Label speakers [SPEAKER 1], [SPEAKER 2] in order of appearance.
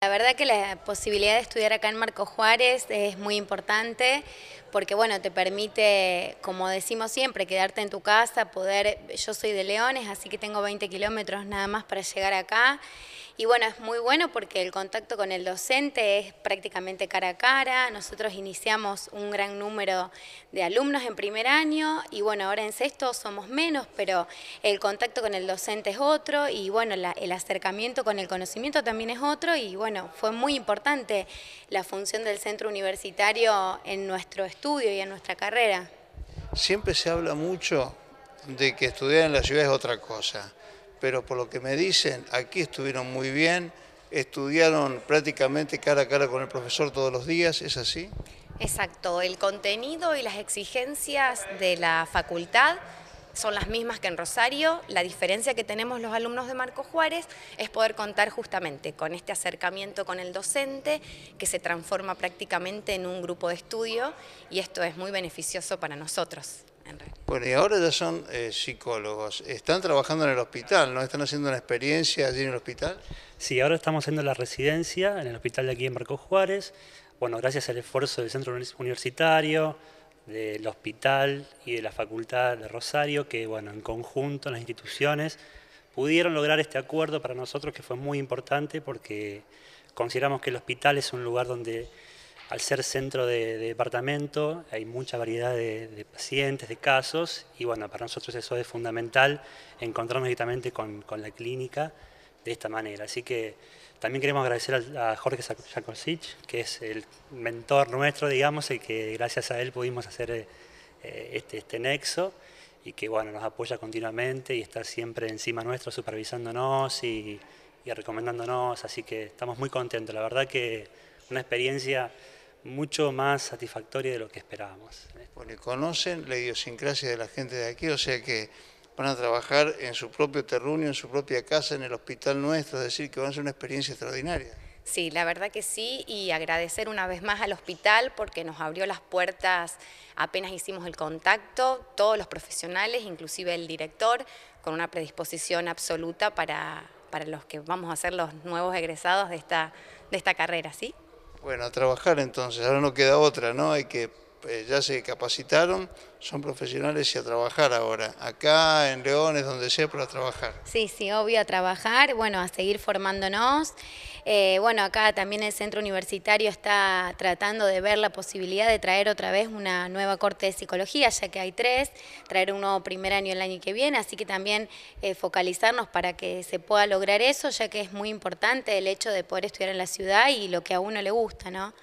[SPEAKER 1] La verdad que la posibilidad de estudiar acá en Marco Juárez es muy importante porque bueno, te permite, como decimos siempre, quedarte en tu casa, poder, yo soy de Leones, así que tengo 20 kilómetros nada más para llegar acá y bueno, es muy bueno porque el contacto con el docente es prácticamente cara a cara. Nosotros iniciamos un gran número de alumnos en primer año y bueno, ahora en sexto somos menos, pero el contacto con el docente es otro y bueno, el acercamiento con el conocimiento también es otro y bueno, fue muy importante la función del centro universitario en nuestro estudio y en nuestra carrera.
[SPEAKER 2] Siempre se habla mucho de que estudiar en la ciudad es otra cosa pero por lo que me dicen, aquí estuvieron muy bien, estudiaron prácticamente cara a cara con el profesor todos los días, ¿es así?
[SPEAKER 3] Exacto, el contenido y las exigencias de la facultad son las mismas que en Rosario. La diferencia que tenemos los alumnos de Marco Juárez es poder contar justamente con este acercamiento con el docente que se transforma prácticamente en un grupo de estudio y esto es muy beneficioso para nosotros.
[SPEAKER 2] Bueno, y ahora ya son eh, psicólogos. ¿Están trabajando en el hospital? ¿No están haciendo una experiencia allí en el hospital? Sí, ahora estamos haciendo la
[SPEAKER 4] residencia en el hospital de aquí en Marcos Juárez. Bueno, gracias al esfuerzo del centro universitario, del hospital y de la facultad de Rosario, que bueno, en conjunto, las instituciones, pudieron lograr este acuerdo para nosotros que fue muy importante porque consideramos que el hospital es un lugar donde al ser centro de, departamento, hay mucha variedad de, pacientes, de casos, y bueno, para nosotros eso es fundamental, encontrarnos directamente con, la clínica de esta manera. Así que también queremos agradecer a, Jorge Jakosic, que es el mentor nuestro, digamos, y que gracias a él pudimos hacer eh, este, este, nexo, y que bueno, nos apoya continuamente y está siempre encima nuestro, supervisándonos y recomendándonos, así que estamos muy contentos, la verdad que una experiencia mucho más satisfactoria de lo que
[SPEAKER 2] esperábamos. Porque conocen la idiosincrasia de la gente de aquí, o sea que van a trabajar en su propio terruño, en su propia casa, en el hospital nuestro, es decir, que van a ser una experiencia extraordinaria.
[SPEAKER 3] Sí, la verdad que sí, y agradecer una vez más al hospital porque nos abrió las puertas apenas hicimos el contacto, todos los profesionales, inclusive el director, con una predisposición absoluta para, los que vamos a ser los nuevos egresados de esta, de esta carrera, ¿sí?
[SPEAKER 2] Bueno, a trabajar entonces, ahora no queda otra, ¿no? Hay que eh, ya se capacitaron, son profesionales y a trabajar ahora. Acá, en León, es donde sea, pero a trabajar.
[SPEAKER 1] Sí, sí, obvio, a trabajar, bueno, a seguir formándonos. Eh, bueno, acá también el centro universitario está tratando de ver la posibilidad de traer otra vez una nueva corte de psicología, ya que hay tres, traer un nuevo primer año el año que viene, así que también eh, focalizarnos para que se pueda lograr eso, ya que es muy importante el hecho de poder estudiar en la ciudad y lo que a uno le gusta, ¿no?